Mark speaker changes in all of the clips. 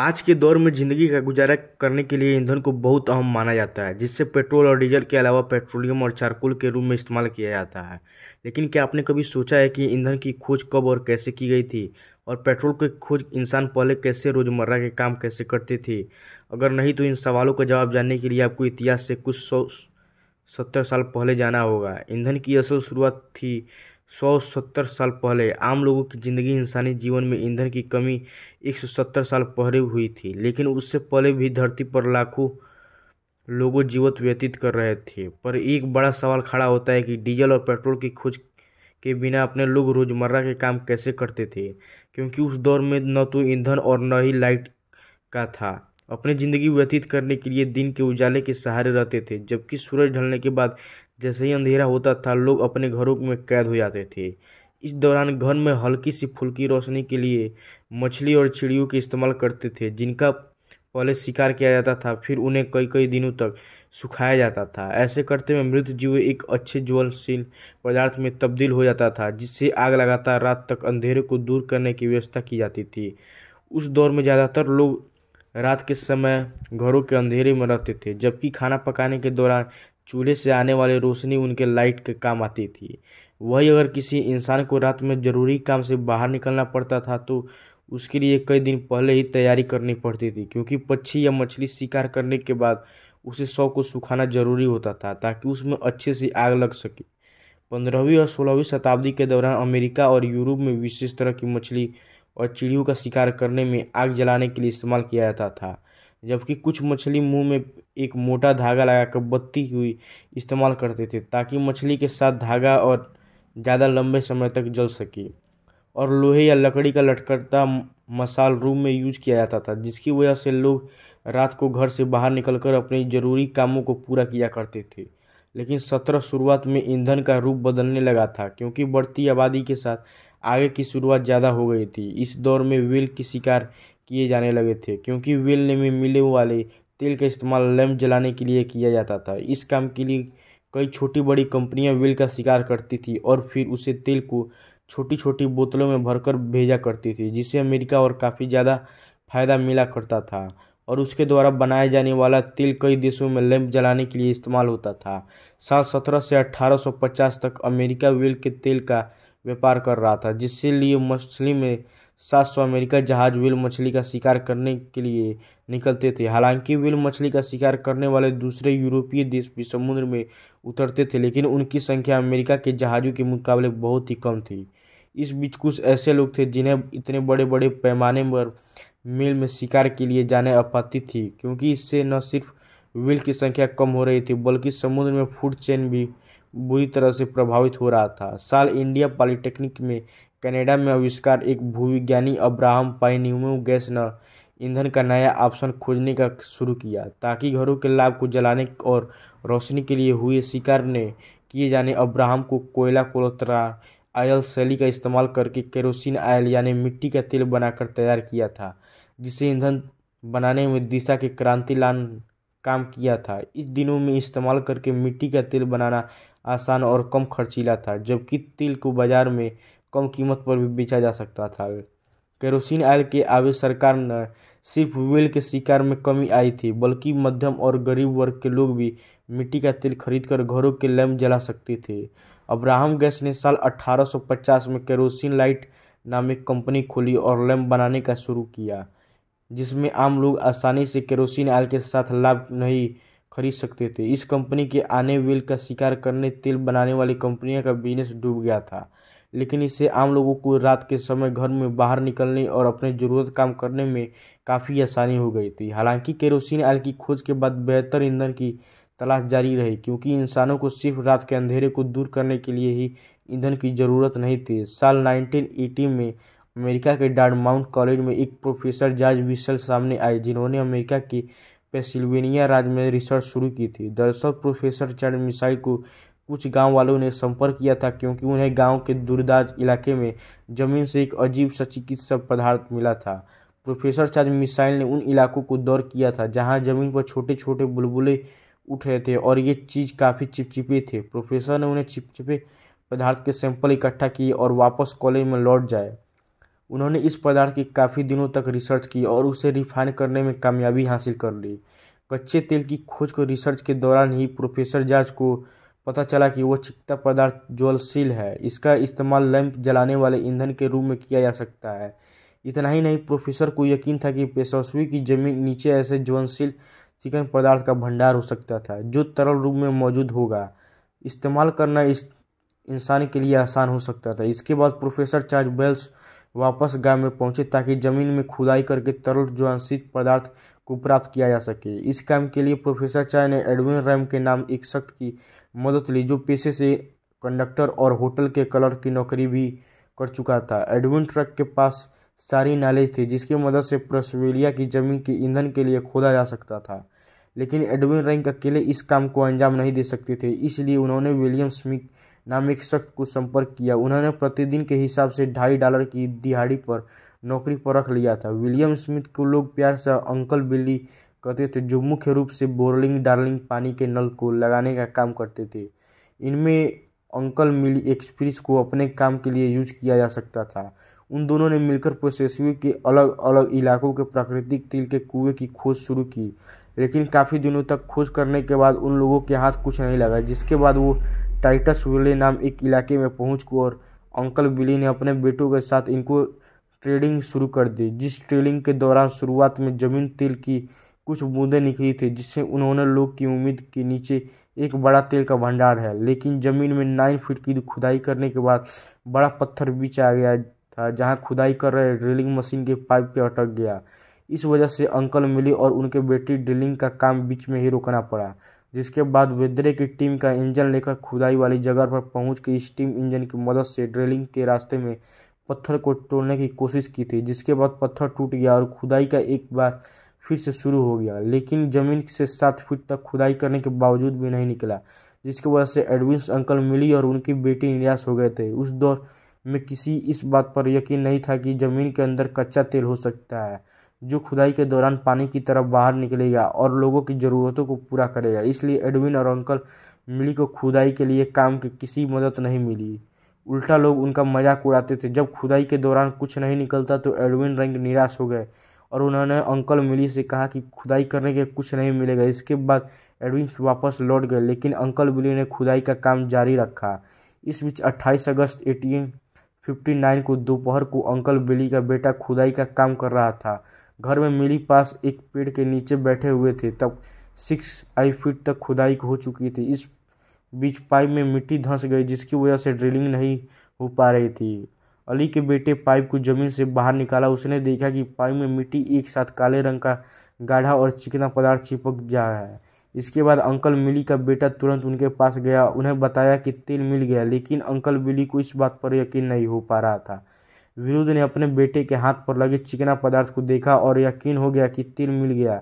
Speaker 1: आज के दौर में ज़िंदगी का गुजारा करने के लिए ईंधन को बहुत अहम माना जाता है जिससे पेट्रोल और डीजल के अलावा पेट्रोलियम और चारकोल के रूप में इस्तेमाल किया जाता है लेकिन क्या आपने कभी सोचा है कि ईंधन की खोज कब और कैसे की गई थी और पेट्रोल की खोज इंसान पहले कैसे रोज़मर्रा के काम कैसे करते थे अगर नहीं तो इन सवालों का जवाब जानने के लिए आपको इतिहास से कुछ सौ सत्तर साल पहले जाना होगा ईंधन की असल शुरुआत थी सौ सत्तर साल पहले आम लोगों की ज़िंदगी इंसानी जीवन में ईंधन की कमी एक सौ सत्तर साल पहले हुई थी लेकिन उससे पहले भी धरती पर लाखों लोगों जीवत व्यतीत कर रहे थे पर एक बड़ा सवाल खड़ा होता है कि डीजल और पेट्रोल की खोज के बिना अपने लोग रोज़मर्रा के काम कैसे करते थे क्योंकि उस दौर में न तो ईंधन और न ही लाइट का था अपनी ज़िंदगी व्यतीत करने के लिए दिन के उजाले के सहारे रहते थे जबकि सूरज ढलने के बाद जैसे ही अंधेरा होता था लोग अपने घरों में कैद हो जाते थे इस दौरान घर में हल्की सी फुल्की रोशनी के लिए मछली और चिड़ियों के इस्तेमाल करते थे जिनका पहले शिकार किया जाता था फिर उन्हें कई कई दिनों तक सुखाया जाता था ऐसे करते हुए मृत जीव एक अच्छे ज्वलनशील पदार्थ में तब्दील हो जाता था जिससे आग लगातार रात तक अंधेरे को दूर करने की व्यवस्था की जाती थी उस दौर में ज़्यादातर लोग रात के समय घरों के अंधेरे में रहते थे जबकि खाना पकाने के दौरान चूल्हे से आने वाली रोशनी उनके लाइट के काम आती थी वही अगर किसी इंसान को रात में ज़रूरी काम से बाहर निकलना पड़ता था तो उसके लिए कई दिन पहले ही तैयारी करनी पड़ती थी क्योंकि पक्षी या मछली शिकार करने के बाद उसे शव को सुखाना जरूरी होता था ताकि उसमें अच्छे से आग लग सके पंद्रहवीं और सोलहवीं शताब्दी के दौरान अमेरिका और यूरोप में विशेष तरह की मछली और चिड़ियों का शिकार करने में आग जलाने के लिए इस्तेमाल किया जाता था जबकि कुछ मछली मुंह में एक मोटा धागा लगाकर बत्ती हुई इस्तेमाल करते थे ताकि मछली के साथ धागा और ज़्यादा लंबे समय तक जल सके और लोहे या लकड़ी का लटकता मसाल रूम में यूज किया जाता था जिसकी वजह से लोग रात को घर से बाहर निकलकर अपने ज़रूरी कामों को पूरा किया करते थे लेकिन सत्रह शुरुआत में ईंधन का रूप बदलने लगा था क्योंकि बढ़ती आबादी के साथ आगे की शुरुआत ज़्यादा हो गई थी इस दौर में वेल की शिकार किए जाने लगे थे क्योंकि वेल में मिले वाले तेल का इस्तेमाल लैंप जलाने के लिए किया जाता था इस काम के लिए कई छोटी बड़ी कंपनियां वेल का शिकार करती थी और फिर उसे तेल को छोटी छोटी बोतलों में भरकर भेजा करती थी जिससे अमेरिका और काफ़ी ज़्यादा फायदा मिला करता था और उसके द्वारा बनाया जाने वाला तेल कई देशों में लैंप जलाने के लिए इस्तेमाल होता था साल सत्रह से अट्ठारह तक अमेरिका व्हील के तेल का व्यापार कर रहा था जिससे लिए मछली में सात सौ अमेरिकी जहाज व्हील मछली का शिकार करने के लिए निकलते थे हालांकि व्हील मछली का शिकार करने वाले दूसरे यूरोपीय देश भी समुद्र में उतरते थे लेकिन उनकी संख्या अमेरिका के जहाज़ों के मुकाबले बहुत ही कम थी इस बीच कुछ ऐसे लोग थे जिन्हें इतने बड़े बड़े पैमाने पर मिल में शिकार के लिए जाने आपत्ति थी क्योंकि इससे न सिर्फ व्हील की संख्या कम हो रही थी बल्कि समुद्र में फूड चेन भी बुरी तरह से प्रभावित हो रहा था साल इंडिया पॉलिटेक्निक में कनाडा में आविष्कार एक भूविज्ञानी अब्राहम पाइनयूम गैस ईंधन का नया ऑप्शन खोजने का शुरू किया ताकि घरों के लाभ को जलाने और रोशनी के लिए हुए शिकार ने किए जाने अब्राहम को कोयला कोलोत्रा आयल शैली का इस्तेमाल करके केरोसिन आयल यानी मिट्टी का तेल बनाकर तैयार किया था जिसे ईंधन बनाने में दिशा के क्रांति लान काम किया था इस दिनों में इस्तेमाल करके मिट्टी का तेल बनाना आसान और कम खर्चीला था जबकि तिल को बाजार में कम कीमत पर भी बेचा जा सकता था केरोसिन ऑयल के आवे सरकार न सिर्फ व्हील के शिकार में कमी आई थी बल्कि मध्यम और गरीब वर्ग के लोग भी मिट्टी का तेल खरीदकर घरों के लैम्प जला सकते थे अब्राहम गैस ने साल 1850 में केरोसिन लाइट नाम एक कंपनी खोली और लैम्प बनाने का शुरू किया जिसमें आम लोग आसानी से केरोसिन ऑयल के साथ लाभ नहीं खरीद सकते थे इस कंपनी के आने व्हील का शिकार करने तेल बनाने वाली कंपनियों का बिजनेस डूब गया था लेकिन इससे आम लोगों को रात के समय घर में बाहर निकलने और अपने ज़रूरत काम करने में काफ़ी आसानी हो गई थी हालांकि केरोसिन आयल की खोज के बाद बेहतर ईंधन की तलाश जारी रही क्योंकि इंसानों को सिर्फ रात के अंधेरे को दूर करने के लिए ही ईंधन की ज़रूरत नहीं थी साल 1980 में अमेरिका के माउंट कॉलेज में एक प्रोफेसर जॉर्ज विशल सामने आए जिन्होंने अमेरिका के पेंसिल्वेनिया राज्य में रिसर्च शुरू की थी दरअसल प्रोफेसर चार्ड मिसाइल को कुछ गांव वालों ने संपर्क किया था क्योंकि उन्हें गांव के दूरदाज इलाके में जमीन से एक अजीब सा चिकित्सा पदार्थ मिला था प्रोफेसर चार्ज मिसाइल ने उन इलाकों को दौर किया था जहां जमीन पर छोटे छोटे बुलबुले उठ रहे थे और ये चीज़ काफ़ी चिपचिपे थे प्रोफेसर ने उन्हें चिपचिपे पदार्थ के सैंपल इकट्ठा किए और वापस कॉलेज में लौट जाए उन्होंने इस पदार्थ की काफ़ी दिनों तक रिसर्च की और उसे रिफाइन करने में कामयाबी हासिल कर ली कच्चे तेल की खोज को रिसर्च के दौरान ही प्रोफेसर जाज को पता चला कि वह चिकित्सा पदार्थ ज्वलनशील है इसका इस्तेमाल लैंप जलाने वाले ईंधन के रूप में किया जा सकता है इतना ही नहीं प्रोफेसर को यकीन था कि पेशस्वी की जमीन नीचे ऐसे ज्वलनशील चिकन पदार्थ का भंडार हो सकता था जो तरल रूप में मौजूद होगा इस्तेमाल करना इस इंसान के लिए आसान हो सकता था इसके बाद प्रोफेसर चार्ज बेल्स वापस गांव में पहुंचे ताकि जमीन में खुदाई करके तरल ज्वांसित पदार्थ को प्राप्त किया जा सके इस काम के लिए प्रोफेसर चाय ने एडविन रैम के नाम एक शख्स की मदद ली जो पेशे से कंडक्टर और होटल के कलर की नौकरी भी कर चुका था एडविन ट्रक के पास सारी नॉलेज थी जिसकी मदद से प्रसवेलिया की जमीन के ईंधन के लिए खोदा जा सकता था लेकिन एडविन रैंक अकेले इस काम को अंजाम नहीं दे सकते थे इसलिए उन्होंने विलियम स्मिथ नाम एक शख्स को संपर्क किया उन्होंने प्रतिदिन के हिसाब से ढाई डॉलर की दिहाड़ी पर नौकरी पर रख लिया था विलियम स्मिथ को लोग प्यार से अंकल बिल्ली कहते थे जो मुख्य रूप से बोरलिंग डार्लिंग पानी के नल को लगाने का काम करते थे इनमें अंकल मिली एक्सप्रेस को अपने काम के लिए यूज किया जा सकता था उन दोनों ने मिलकर प्रोसेसिवी के अलग अलग इलाकों के प्राकृतिक तेल के कुएं की खोज शुरू की लेकिन काफ़ी दिनों तक खोज करने के बाद उन लोगों के हाथ कुछ नहीं लगा जिसके बाद वो टाइटस विली नाम एक इलाके में पहुँच को और अंकल बिली ने अपने बेटों के साथ इनको ट्रेडिंग शुरू कर दी जिस ट्रेडिंग के दौरान शुरुआत में जमीन तेल की कुछ बूंदें निकली थी जिससे उन्होंने लोग की उम्मीद के नीचे एक बड़ा तेल का भंडार है लेकिन ज़मीन में नाइन फीट की खुदाई करने के बाद बड़ा पत्थर बीच आ गया था जहां खुदाई कर रहे ड्रिलिंग मशीन के पाइप के अटक गया इस वजह से अंकल मिली और उनके बेटी ड्रिलिंग का काम बीच में ही रोकना पड़ा जिसके बाद वेद्रे की टीम का इंजन लेकर खुदाई वाली जगह पर पहुंच के स्टीम इंजन की मदद से ड्रिलिंग के रास्ते में पत्थर को तोड़ने की कोशिश की थी जिसके बाद पत्थर टूट गया और खुदाई का एक बार फिर से शुरू हो गया लेकिन ज़मीन से सात फीट तक खुदाई करने के बावजूद भी नहीं निकला जिसकी वजह से एडविंस अंकल मिली और उनकी बेटी निराश हो गए थे उस दौर में किसी इस बात पर यकीन नहीं था कि ज़मीन के अंदर कच्चा तेल हो सकता है जो खुदाई के दौरान पानी की तरफ बाहर निकलेगा और लोगों की ज़रूरतों को पूरा करेगा इसलिए एडविन और अंकल मिली को खुदाई के लिए काम की किसी मदद नहीं मिली उल्टा लोग उनका मजाक उड़ाते थे जब खुदाई के दौरान कुछ नहीं निकलता तो एडविन रंग निराश हो गए और उन्होंने अंकल मिली से कहा कि खुदाई करने के कुछ नहीं मिलेगा इसके बाद एडविन वापस लौट गए लेकिन अंकल मिली ने खुदाई का काम जारी रखा इस बीच 28 अगस्त एटीन फिफ्टी नाइन को दोपहर को अंकल बिली का बेटा खुदाई का काम कर रहा था घर में मेरे पास एक पेड़ के नीचे बैठे हुए थे तब सिक्स आई फीट तक खुदाई हो चुकी थी इस बीच पाइप में मिट्टी धंस गई जिसकी वजह से ड्रिलिंग नहीं हो पा रही थी अली के बेटे पाइप को ज़मीन से बाहर निकाला उसने देखा कि पाइप में मिट्टी एक साथ काले रंग का गाढ़ा और चिकना पदार्थ चिपक जा रहा है इसके बाद अंकल मिली का बेटा तुरंत उनके पास गया उन्हें बताया कि तेल मिल गया लेकिन अंकल मिली को इस बात पर यकीन नहीं हो पा रहा था विरुद्ध ने अपने बेटे के हाथ पर लगे चिकना पदार्थ को देखा और यकीन हो गया कि तिल मिल गया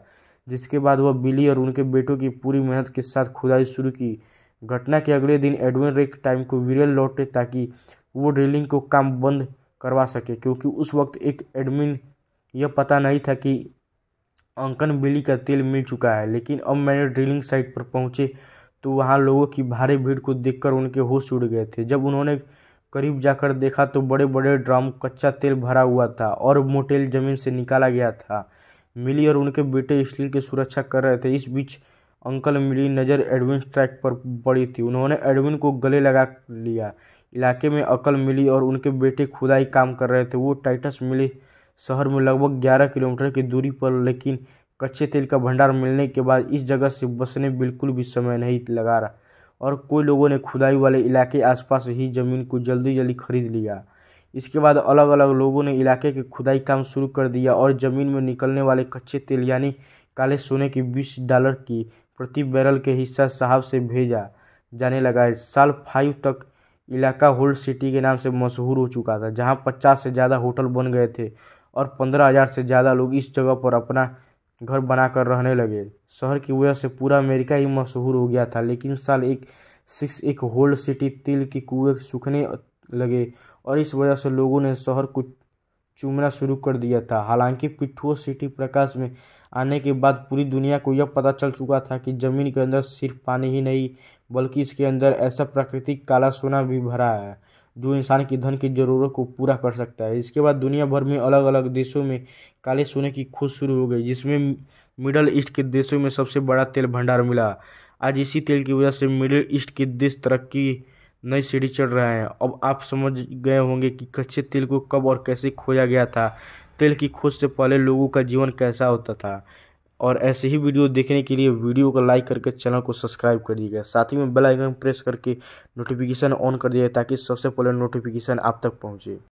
Speaker 1: जिसके बाद वह बिली और उनके बेटों की पूरी मेहनत के साथ खुदाई शुरू की घटना के अगले दिन एडवेन रेक टाइम को विरल लौटे ताकि वो ड्रिलिंग को काम बंद करवा सके क्योंकि उस वक्त एक एडमिन यह पता नहीं था कि अंकन बिली का तेल मिल चुका है लेकिन अब मैंने ड्रिलिंग साइट पर पहुंचे तो वहाँ लोगों की भारी भीड़ को देखकर उनके होश उड़ गए थे जब उन्होंने करीब जाकर देखा तो बड़े बड़े ड्रम कच्चा तेल भरा हुआ था और मोटेल जमीन से निकाला गया था मिली और उनके बेटे स्टील की सुरक्षा कर रहे थे इस बीच अंकल मिली नज़र एडविन ट्रैक पर पड़ी थी उन्होंने एडविन को गले लगा लिया इलाके में अकल मिली और उनके बेटे खुदाई काम कर रहे थे वो टाइटस मिली शहर में लगभग 11 किलोमीटर की दूरी पर लेकिन कच्चे तेल का भंडार मिलने के बाद इस जगह से बसने बिल्कुल भी समय नहीं लगा रहा और कोई लोगों ने खुदाई वाले इलाके आसपास ही ज़मीन को जल्दी जल्दी खरीद लिया इसके बाद अलग अलग लोगों ने इलाके के खुदाई काम शुरू कर दिया और ज़मीन में निकलने वाले कच्चे तेल यानी काले सोने की बीस डॉलर की प्रति बैरल के हिस्सा साहब से भेजा जाने लगा साल फाइव तक इलाका होल्ड सिटी के नाम से मशहूर हो चुका था जहां पचास से ज़्यादा होटल बन गए थे और पंद्रह हज़ार से ज़्यादा लोग इस जगह पर अपना घर बनाकर रहने लगे शहर की वजह से पूरा अमेरिका ही मशहूर हो गया था लेकिन साल एक सिक्स एक होल्ड सिटी तिल की कुएं सूखने लगे और इस वजह से लोगों ने शहर को चूमना शुरू कर दिया था हालांकि पिट्ठो सिटी प्रकाश में आने के बाद पूरी दुनिया को यह पता चल चुका था कि जमीन के अंदर सिर्फ पानी ही नहीं बल्कि इसके अंदर ऐसा प्राकृतिक काला सोना भी भरा है जो इंसान की धन की ज़रूरत को पूरा कर सकता है इसके बाद दुनिया भर में अलग अलग देशों में काले सोने की खोज शुरू हो गई जिसमें मिडल ईस्ट के देशों में सबसे बड़ा तेल भंडार मिला आज इसी तेल की वजह से मिडिल ईस्ट के देश तरक्की नई सीढ़ी चढ़ रहे हैं अब आप समझ गए होंगे कि कच्चे तेल को कब और कैसे खोजा गया था तेल की खोज से पहले लोगों का जीवन कैसा होता था और ऐसे ही वीडियो देखने के लिए वीडियो को लाइक करके चैनल को सब्सक्राइब कर दीजिएगा साथ ही में बेल आइकन प्रेस करके नोटिफिकेशन ऑन कर दिया ताकि सबसे पहले नोटिफिकेशन आप तक पहुंचे